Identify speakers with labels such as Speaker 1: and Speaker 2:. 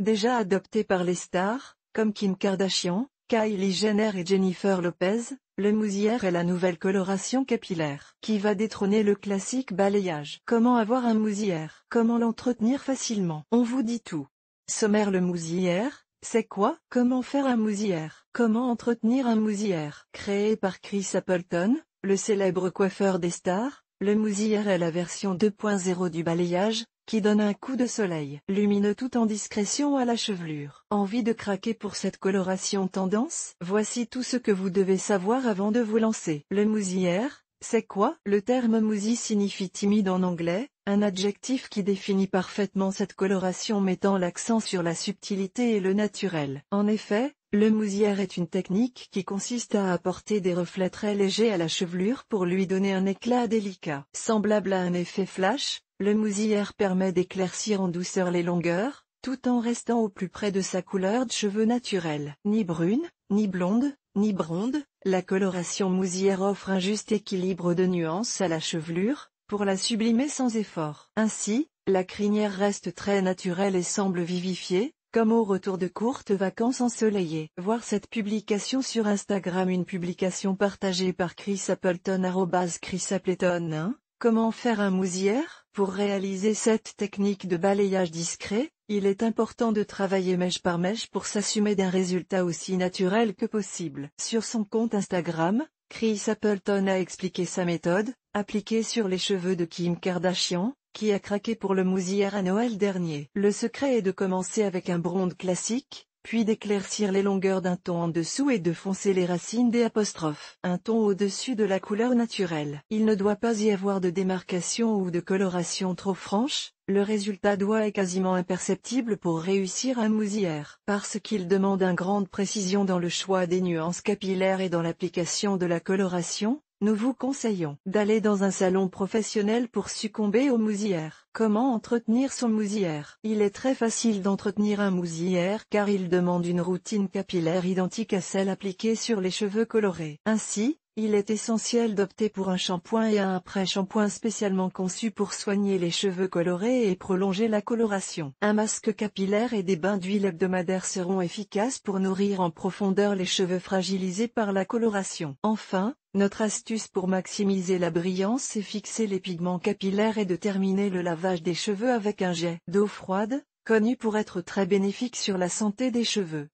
Speaker 1: Déjà adopté par les stars, comme Kim Kardashian, Kylie Jenner et Jennifer Lopez, le mousière est la nouvelle coloration capillaire qui va détrôner le classique balayage. Comment avoir un mousière Comment l'entretenir facilement On vous dit tout. Sommaire le mousière, c'est quoi Comment faire un mousière Comment entretenir un mousière Créé par Chris Appleton, le célèbre coiffeur des stars, le mousière est la version 2.0 du balayage, qui donne un coup de soleil lumineux tout en discrétion à la chevelure. Envie de craquer pour cette coloration tendance Voici tout ce que vous devez savoir avant de vous lancer. Le mousière, c'est quoi Le terme mousy signifie timide en anglais, un adjectif qui définit parfaitement cette coloration mettant l'accent sur la subtilité et le naturel. En effet, le mousière est une technique qui consiste à apporter des reflets très légers à la chevelure pour lui donner un éclat délicat. Semblable à un effet flash, le mousière permet d'éclaircir en douceur les longueurs, tout en restant au plus près de sa couleur de cheveux naturelle. Ni brune, ni blonde, ni bronde, la coloration mousière offre un juste équilibre de nuances à la chevelure, pour la sublimer sans effort. Ainsi, la crinière reste très naturelle et semble vivifiée, comme au retour de courtes vacances ensoleillées. Voir cette publication sur Instagram une publication partagée par Chris Appleton Chris Appleton hein. Comment faire un mousière Pour réaliser cette technique de balayage discret, il est important de travailler mèche par mèche pour s'assumer d'un résultat aussi naturel que possible. Sur son compte Instagram, Chris Appleton a expliqué sa méthode, appliquée sur les cheveux de Kim Kardashian, qui a craqué pour le mousière à Noël dernier. Le secret est de commencer avec un bronze classique, puis d'éclaircir les longueurs d'un ton en dessous et de foncer les racines des apostrophes. Un ton au-dessus de la couleur naturelle. Il ne doit pas y avoir de démarcation ou de coloration trop franche, le résultat doit être quasiment imperceptible pour réussir un mousière. Parce qu'il demande une grande précision dans le choix des nuances capillaires et dans l'application de la coloration, nous vous conseillons d'aller dans un salon professionnel pour succomber aux mousières. Comment entretenir son mousière Il est très facile d'entretenir un mousière car il demande une routine capillaire identique à celle appliquée sur les cheveux colorés. Ainsi, il est essentiel d'opter pour un shampoing et un après-shampoing spécialement conçu pour soigner les cheveux colorés et prolonger la coloration. Un masque capillaire et des bains d'huile hebdomadaires seront efficaces pour nourrir en profondeur les cheveux fragilisés par la coloration. Enfin, notre astuce pour maximiser la brillance et fixer les pigments capillaires et de terminer le lavage des cheveux avec un jet d'eau froide, connu pour être très bénéfique sur la santé des cheveux.